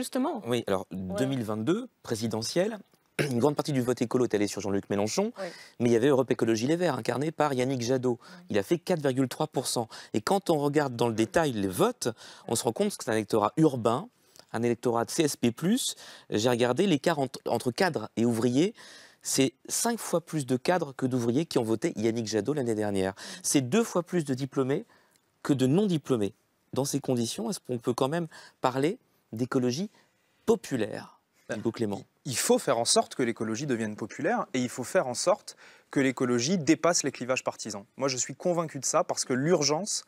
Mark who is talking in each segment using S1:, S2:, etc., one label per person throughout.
S1: Justement. Oui,
S2: alors 2022, présidentielle, une grande partie du vote écolo est allé sur Jean-Luc Mélenchon, mais il y avait Europe Écologie Les Verts, incarné par Yannick Jadot. Il a fait 4,3%. Et quand on regarde dans le détail les votes, on se rend compte que c'est un électorat urbain, un électorat
S1: de CSP+. J'ai regardé l'écart entre cadres et ouvriers. C'est cinq fois plus de cadres que d'ouvriers qui ont voté Yannick Jadot l'année dernière. C'est deux fois plus de diplômés
S2: que de non-diplômés. Dans ces conditions, est-ce qu'on peut quand même parler d'écologie populaire, ben, Clément Il faut faire en sorte que l'écologie devienne populaire et il faut faire en sorte que l'écologie dépasse les clivages partisans. Moi, je suis convaincu de ça parce que l'urgence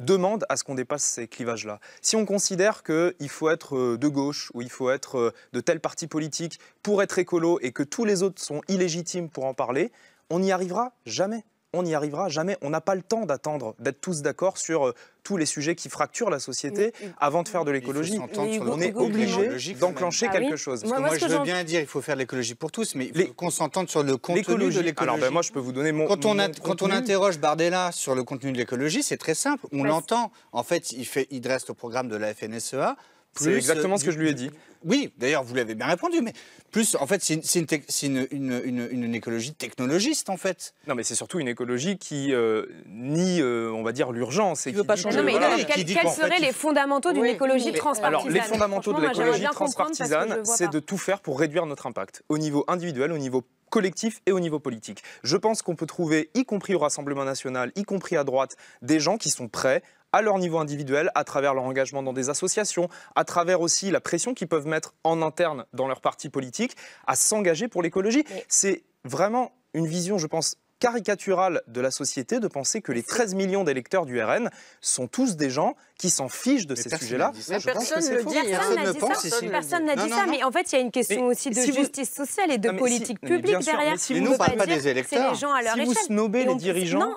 S2: demande à ce qu'on dépasse ces clivages-là. Si on considère qu'il faut être euh, de gauche ou il faut être euh, de tel parti politique pour être écolo et que tous les autres sont illégitimes pour en parler, on n'y arrivera jamais on n'y arrivera jamais. On n'a pas le temps d'attendre, d'être tous d'accord sur euh, tous les sujets qui fracturent la société avant de faire de l'écologie. On est obligé d'enclencher ah quelque chose. Parce que moi, je veux bien
S3: dire, il faut faire de l'écologie pour tous, mais il qu'on s'entende sur le contenu de l'écologie. Alors, ben, moi, je peux vous donner mon. Quand on, quand on interroge Bardella sur le contenu de l'écologie, c'est très simple. On l'entend. En fait, il, fait, il dresse programme de la FNSEA. C'est exactement ce que je lui ai dit. Oui, d'ailleurs, vous l'avez bien répondu, mais plus, en fait, c'est une, écologie technologiste, en fait. Non, mais c'est surtout une écologie qui euh, nie, euh, on va dire,
S2: l'urgence. Et ne veut pas changer. mais quels seraient
S4: les fondamentaux d'une écologie transpartisane Alors, les fondamentaux de l'écologie transpartisane, c'est
S2: de tout faire pour réduire notre impact, au niveau individuel, au niveau collectif et au niveau politique. Je pense qu'on peut trouver, y compris au Rassemblement national, y compris à droite, des gens qui sont prêts à leur niveau individuel, à travers leur engagement dans des associations, à travers aussi la pression qu'ils peuvent mettre en interne dans leur parti politique, à s'engager pour l'écologie. C'est vraiment une vision, je pense, caricaturale de la société de penser que les 13 millions d'électeurs du RN sont tous des gens qui s'en fichent de ces sujets-là.
S4: personne dit n'a dit ça. mais en fait, il y a une question aussi de justice sociale et de politique publique derrière. Mais si ne pas des électeurs, les gens à leur si vous snobez les dirigeants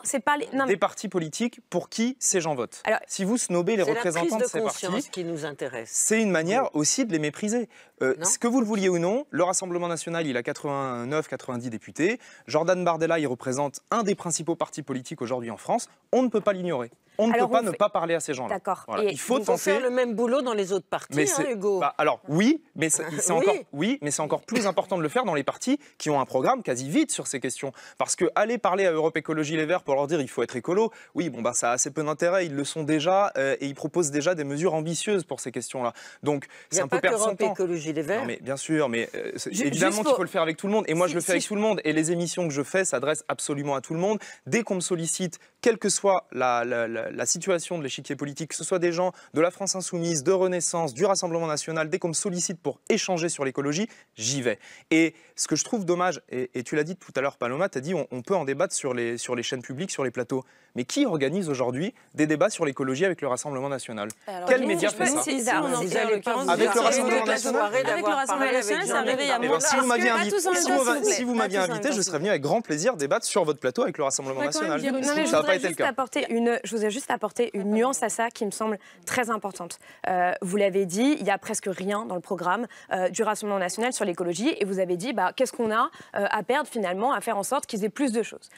S4: des
S2: partis politiques, pour qui ces gens votent Si vous snobez les représentants de ces partis, C'est une manière aussi de les mépriser. Euh, ce que vous le vouliez ou non, le Rassemblement national, il a 89-90 députés. Jordan Bardella, il représente un des principaux partis politiques aujourd'hui en France. On ne peut pas l'ignorer on ne peut pas ne pas parler à ces gens-là. D'accord. Il faut tenter. faire le
S5: même boulot dans les autres partis, mais hein, Hugo.
S2: Bah, alors oui, mais c'est encore oui, mais c'est encore plus important de le faire dans les partis qui ont un programme quasi vide sur ces questions, parce que aller parler à Europe Écologie Les Verts pour leur dire il faut être écolo, oui, bon bah ça a assez peu d'intérêt. Ils le sont déjà euh, et ils proposent déjà des mesures ambitieuses pour ces questions-là. Donc c'est un peu perdre son temps.
S5: Écologie Les Verts. Non, mais
S2: bien sûr, mais euh, évidemment qu'il faut le faire avec tout le monde. Et moi je le fais avec tout le monde. Et les émissions que je fais s'adressent absolument à tout le monde. Dès qu'on me sollicite, quelle que soit la la situation de l'échiquier politique, que ce soit des gens de la France insoumise, de Renaissance, du Rassemblement national, dès qu'on me sollicite pour échanger sur l'écologie, j'y vais. Et ce que je trouve dommage, et, tu l'as dit tout à l'heure, Paloma, tu as dit on, peut en débattre sur les, sur les chaînes publiques, sur les plateaux. Mais qui organise aujourd'hui des débats sur l'écologie avec le Rassemblement national Quel média fait ça si avec, le Rassemblement national Avec le Rassemblement à eh ben, Si vous m'aviez invité, si vous m'aviez invité, je serais venu avec grand plaisir débattre sur votre plateau avec le Rassemblement national. Ça n'a pas été le cas
S4: juste apporter une nuance à ça qui me semble très importante. Euh, vous l'avez dit, il n'y a presque rien dans le programme euh, du Rassemblement national sur l'écologie. Et vous avez dit, bah, qu'est-ce qu'on a euh, à perdre finalement à faire en sorte qu'ils aient plus de choses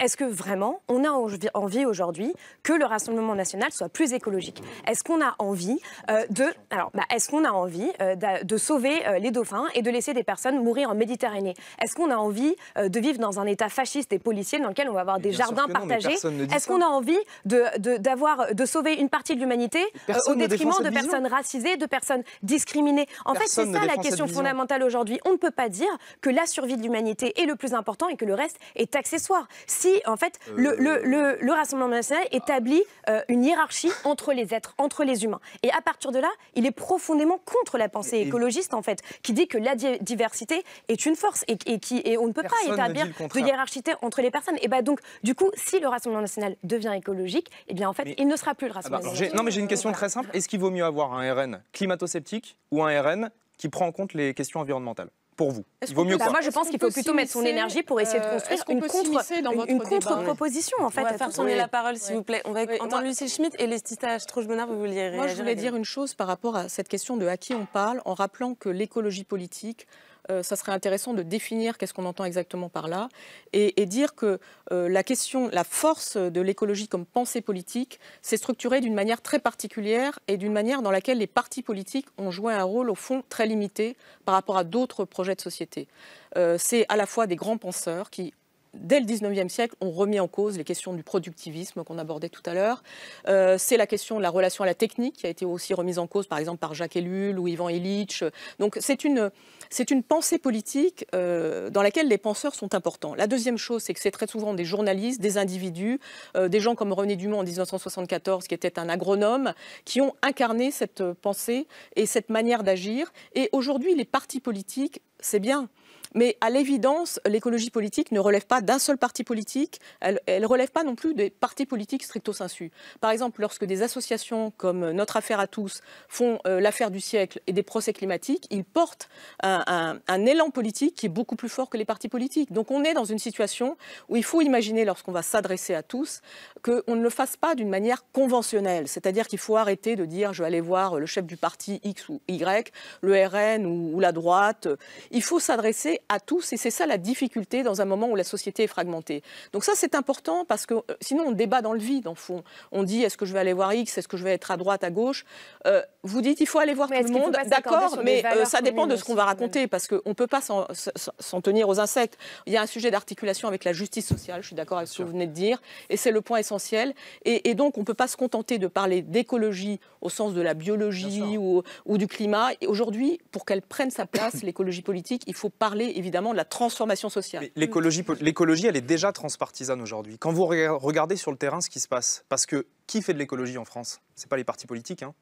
S4: est-ce que vraiment on a envie aujourd'hui que le Rassemblement national soit plus écologique Est-ce qu'on a envie euh, de alors bah, est-ce qu'on a envie euh, de, sauver euh, les dauphins et de laisser des personnes mourir en Méditerranée Est-ce qu'on a envie de vivre dans un État fasciste et policier dans lequel on va avoir des jardins partagés Est-ce qu'on a envie de, d'avoir de sauver une partie de l'humanité au détriment de personnes racisées, de personnes discriminées En fait, c'est ça la question fondamentale aujourd'hui. On ne peut pas dire que la survie de l'humanité est le plus important et que le reste est accessoire. Si en fait, euh, euh, le, Rassemblement national établit euh, une hiérarchie entre les êtres, entre les humains. Et à partir de là, il est profondément contre la pensée écologiste, en fait, qui dit que la diversité est une force et, qu'on qui, et on ne peut pas établir de hiérarchie entre les personnes. Et bien bah, donc, du coup, si le Rassemblement national devient écologique, et eh bien en fait, il ne sera plus le ah bah, Rassemblement national. Non,
S2: mais j'ai une question très simple. Est-ce qu'il vaut mieux avoir un RN climato-sceptique ou un RN qui prend en compte les questions environnementales pour vous Il vaut mieux quoi Moi,
S4: je pense qu'il faut plutôt mettre son énergie pour essayer de euh, construire une contre-proposition, en fait. On va faire tourner la
S1: parole, s'il vous plaît. On va entendre Lucille Schmitt et Lestita strauss vous voulez réagir Moi, je voulais dire une chose par rapport à cette question de à qui on parle, en rappelant que l'écologie politique, euh, ça serait intéressant de définir qu'est-ce qu'on entend exactement par là et, dire que euh, la question, la force de l'écologie comme pensée politique s'est structurée d'une manière très particulière et d'une manière dans laquelle les partis politiques ont joué un rôle au fond très limité par rapport à d'autres projets de société. Euh, c'est à la fois des grands penseurs qui dès le 19e siècle, on remis en cause les questions du productivisme qu'on abordait tout à l'heure. Euh, c'est la question de la relation à la technique qui a été aussi remise en cause, par exemple, par Jacques Ellul ou Ivan Illich. Donc c'est une, c'est une pensée politique euh, dans laquelle les penseurs sont importants. La deuxième chose, c'est que c'est très souvent des journalistes, des individus, euh, des gens comme René Dumont en 1974, qui était un agronome, qui ont incarné cette pensée et cette manière d'agir. Et aujourd'hui, les partis politiques, c'est bien. Mais à l'évidence, l'écologie politique ne relève pas d'un seul parti politique, elle ne relève pas non plus des partis politiques stricto sensu. Par exemple, lorsque des associations comme Notre Affaire à tous font euh, l'affaire du siècle et des procès climatiques, ils portent un, élan politique qui est beaucoup plus fort que les partis politiques. Donc on est dans une situation où il faut imaginer, lorsqu'on va s'adresser à tous, qu'on ne le fasse pas d'une manière conventionnelle. C'est-à-dire qu'il faut arrêter de dire je vais aller voir le chef du parti X ou Y, le RN ou, ou la droite. Il faut s'adresser à tous et c'est ça la difficulté dans un moment où la société est fragmentée. Donc ça c'est important parce que euh, sinon on débat dans le vide en fond. On dit est-ce que je vais aller voir X, est-ce que je vais être à droite, à gauche. Euh, vous dites il faut aller voir tout le monde, d'accord, mais euh, ça dépend de ce qu'on va raconter parce qu'on ne peut pas s'en tenir aux insectes. Il y a un sujet d'articulation avec la justice sociale, je suis d'accord avec ce que vous venez de dire, et c'est le point essentiel. Et, donc on ne peut pas se contenter de parler d'écologie au sens de la biologie ou, ou du climat. Aujourd'hui, pour qu'elle prenne sa place, l'écologie politique, il faut parler évidemment de la transformation sociale.
S2: L'écologie, elle est déjà transpartisane aujourd'hui. Quand vous regardez sur le terrain ce qui se passe, parce que qui fait de l'écologie en France C'est pas les partis politiques, hein.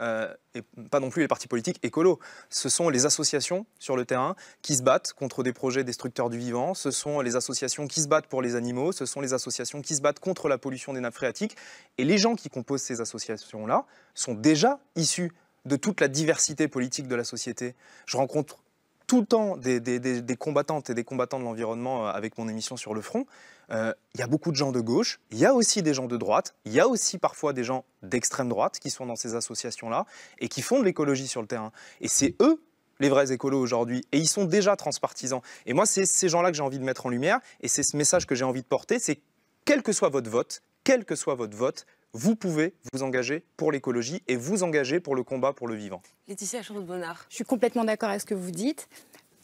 S2: euh, et pas non plus les partis politiques écolos. Ce sont les associations sur le terrain qui se battent contre des projets destructeurs du vivant, ce sont les associations qui se battent pour les animaux, ce sont les associations qui se battent contre la pollution des nappes phréatiques. Et les gens qui composent ces associations-là sont déjà issus de toute la diversité politique de la société. Je rencontre tout le temps des, combattantes et des combattants de l'environnement euh, avec mon émission sur le front. Euh, il y a beaucoup de gens de gauche, il y a aussi des gens de droite, il y a aussi parfois des gens d'extrême droite qui sont dans ces associations-là et qui font de l'écologie sur le terrain. Et c'est eux les vrais écolos aujourd'hui. Et ils sont déjà transpartisans. Et moi, c'est ces gens-là que j'ai envie de mettre en lumière. Et c'est ce message que j'ai envie de porter, c'est quel que soit votre vote, quel que soit votre vote, vous pouvez vous engager pour l'écologie et vous engager pour le combat pour le vivant.
S1: Laetitia
S5: Chance-Bonnard. Je suis complètement d'accord avec ce que vous dites.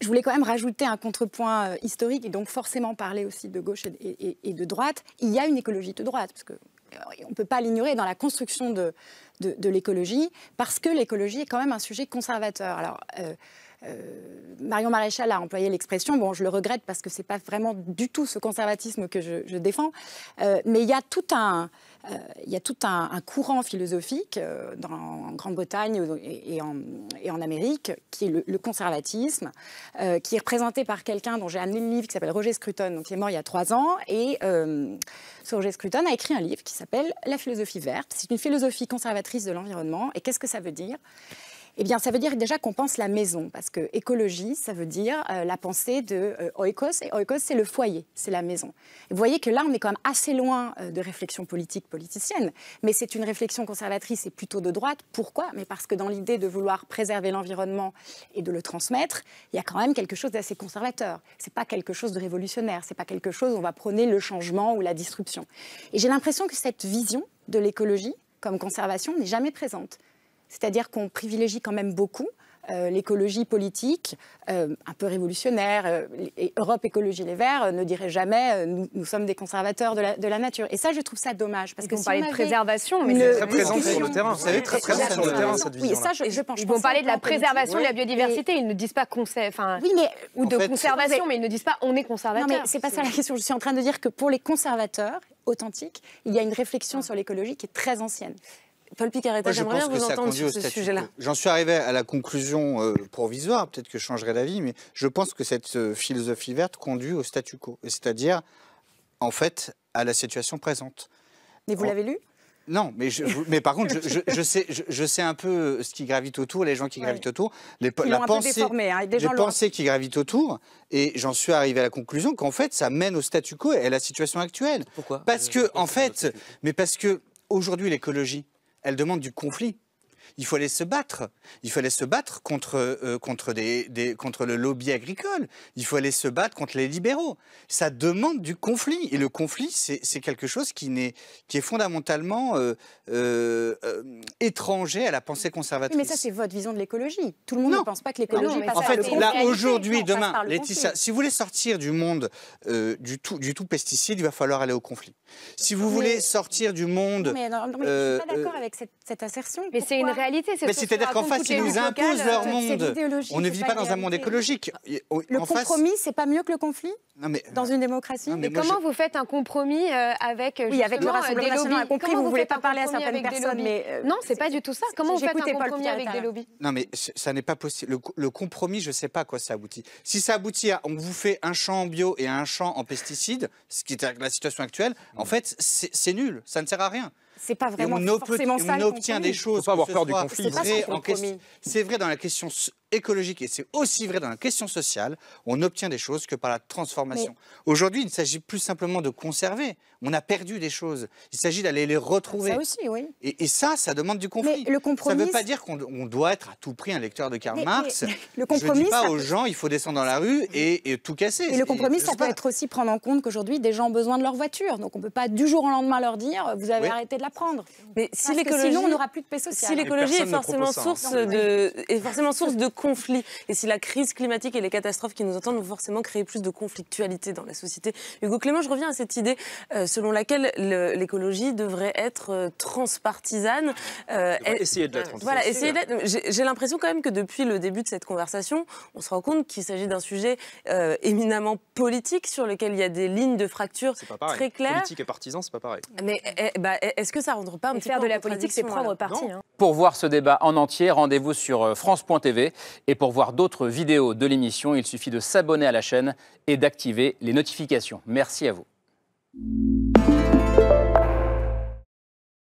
S5: Je voulais quand même rajouter un contrepoint euh, historique et donc forcément parler aussi de gauche et, de droite. Il y a une écologie de droite, parce que euh, on ne peut pas l'ignorer dans la construction de, de, l'écologie, parce que l'écologie est quand même un sujet conservateur. Alors, euh, euh, Marion Maréchal a employé l'expression, bon, je le regrette parce que ce n'est pas vraiment du tout ce conservatisme que je, défends, euh, mais il y a tout un, euh, il y tout un, courant philosophique en Grande-Bretagne et, en, Amérique qui est le, conservatisme, qui est représenté par quelqu'un dont j'ai amené le livre qui s'appelle Roger Scruton, donc qui est mort il y a trois ans, et ce Roger Scruton a écrit un livre qui s'appelle La philosophie verte. C'est une philosophie conservatrice de l'environnement, et qu'est-ce que ça veut dire eh bien, ça veut dire déjà qu'on pense la maison, parce que écologie, ça veut dire euh, la pensée de euh, oikos, et oikos, c'est le foyer, c'est la maison. vous voyez que là, on est quand même assez loin euh, de réflexion politique politicienne, mais c'est une réflexion conservatrice et plutôt de droite. Pourquoi Mais parce que dans l'idée de vouloir préserver l'environnement et de le transmettre, il y a quand même quelque chose d'assez conservateur. n'est pas quelque chose de révolutionnaire, n'est pas quelque chose où on va prôner le changement ou la disruption. Et j'ai l'impression que cette vision de l'écologie comme conservation n'est jamais présente. C'est-à-dire qu'on privilégie quand même beaucoup euh, l'écologie politique, euh, un peu révolutionnaire. Euh, et Europe Écologie Les Verts ne dirait jamais nous, sommes des conservateurs de la, nature. Et ça, je trouve ça dommage. Parce que vous parlez de préservation, mais c'est très présent sur le terrain. Vous savez, très présent sur le terrain, cette vision. Oui, ça,
S4: je, pense. Ils vont parler de la préservation de la biodiversité. Ils ne disent pas enfin, oui, mais... ou de conservation, mais ils ne disent pas on est conservateur. Non, mais c'est pas ça la question.
S5: Je suis en train de dire que pour les conservateurs authentiques, il y a une réflexion ah. sur l'écologie qui est très ancienne. Paul Picaretta, j'aimerais bien vous entendre sur ce sujet-là.
S3: J'en suis arrivé à la conclusion euh, provisoire, peut-être que je changerai d'avis, mais je pense que cette euh, philosophie verte conduit au statu quo, c'est-à-dire, en fait, à la situation présente. Mais vous l'avez lu non, mais, je, mais par contre, je, sais, je, sais un peu euh, ce qui gravite autour, les gens qui gravitent autour, les, la pensée, déformé, hein, les pensées qui gravitent autour, et j'en suis arrivé à la conclusion qu'en fait, ça mène au statu quo et à la situation actuelle. Pourquoi Parce que, en fait, mais parce que aujourd'hui, l'écologie, elle demande du conflit. Il faut aller se battre. Il fallait se battre contre, euh, contre, le lobby agricole. Il faut aller se battre contre les libéraux. Ça demande du conflit. Et le conflit, c'est quelque chose qui, est, qui est fondamentalement euh, euh, étranger à la pensée conservatrice. Mais ça, c'est
S5: votre vision de l'écologie. Tout le monde ne pense pas que l'écologie passe En fait, là, aujourd'hui, demain, Laetitia, si
S3: vous voulez sortir du monde du, tout, du tout pesticide, il va falloir aller au conflit. Si vous voulez sortir du monde... Mais, non, mais je ne suis pas d'accord
S4: avec cette, assertion.
S5: Mais c'est-à-dire qu'en face, ils nous imposent leur monde. On ne vit pas dans un monde
S3: écologique. Le compromis,
S4: c'est pas mieux que le conflit
S3: dans une démocratie. Mais comment
S4: vous faites un compromis euh, avec euh, oui avec le euh, Rassemblement compris vous voulez pas parler à certaines personnes mais non c'est pas du tout ça comment vous faites un compromis avec des lobbies
S3: non mais ça n'est pas possible le compromis je sais pas à quoi ça aboutit si ça aboutit à on vous fait un champ en bio et un champ en pesticides ce qui est la situation actuelle en mmh. fait c'est nul ça ne sert à rien
S5: c'est pas vraiment forcément ça. On obtient des choses. Faut pas avoir peur du conflit.
S3: C'est vrai dans la question écologique, et c'est aussi vrai dans la question sociale, on obtient des choses que par la transformation. Aujourd'hui, il ne s'agit plus simplement de conserver, on a perdu des choses, il s'agit d'aller les retrouver. Ça aussi, oui. Et, ça, ça demande du conflit. le compromis... Ça ne veut pas dire qu'on doit être à tout prix un lecteur de Karl Marx. le compromis, Je ne dis pas aux gens, il faut descendre dans la rue et, tout casser. Et le compromis, ça peut être
S5: aussi prendre en compte qu'aujourd'hui, des gens ont besoin de leur voiture, donc on ne peut pas du jour au lendemain leur dire, vous avez arrêté de la prendre.
S1: Mais si l'écologie... Sinon, on n'aura plus de paix sociale. Si l'écologie hein. est forcément source de... est forcément source de conflit. Et si la crise climatique et les catastrophes qui nous attendent vont forcément créer plus de conflictualité dans la société. Hugo Clément, je reviens à cette idée euh, selon laquelle l'écologie devrait être euh, transpartisane. Euh, essayer de la Voilà, J'ai l'impression quand même que depuis le début de cette conversation, on se rend compte qu'il s'agit d'un sujet éminemment politique sur lequel il y a des lignes de fracture très claires. Politique et partisan, c'est pas pareil. Mais eh, eh, bah, eh, est-ce que ça rentre
S4: pas un petit peu de la politique, c'est prendre parti. Hein.
S2: Pour voir ce débat en entier, rendez-vous sur France.tv. Et pour voir d'autres vidéos de l'émission, il suffit de s'abonner à la chaîne et d'activer les notifications. Merci à vous.